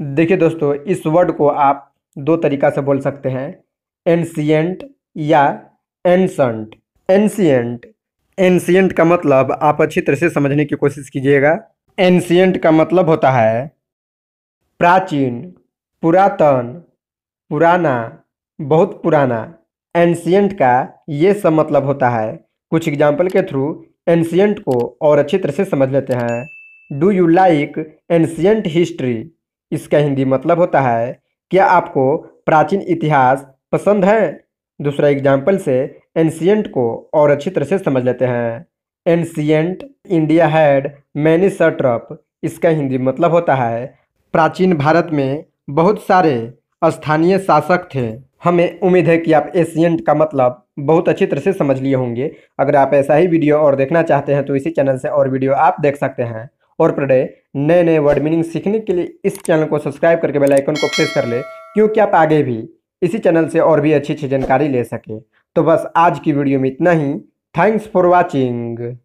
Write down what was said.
देखिए दोस्तों इस वर्ड को आप दो तरीका से बोल सकते हैं एनशियंट या एंसंट एनशियंट एनशियंट का मतलब आप अच्छी तरह से समझने की कोशिश कीजिएगा एनशियंट का मतलब होता है प्राचीन पुरातन पुराना बहुत पुराना एंशियंट का ये सब मतलब होता है कुछ एग्जाम्पल के थ्रू एनशियंट को और अच्छी तरह से समझ लेते हैं do you like ancient history इसका हिंदी मतलब होता है क्या आपको प्राचीन इतिहास पसंद है दूसरा एग्जाम्पल से एंशियंट को और अच्छी तरह से समझ लेते हैं ancient India had many satrap इसका हिंदी मतलब होता है प्राचीन भारत में बहुत सारे स्थानीय शासक थे हमें उम्मीद है कि आप एशियंट का मतलब बहुत अच्छी तरह से समझ लिए होंगे अगर आप ऐसा ही वीडियो और देखना चाहते हैं तो इसी चैनल से और वीडियो आप देख सकते हैं और प्रडे नए नए वर्ड मीनिंग सीखने के लिए इस चैनल को सब्सक्राइब करके बेल आइकन को प्रेस कर ले क्योंकि आप आगे भी इसी चैनल से और भी अच्छी अच्छी जानकारी ले सके तो बस आज की वीडियो में इतना ही थैंक्स फॉर वॉचिंग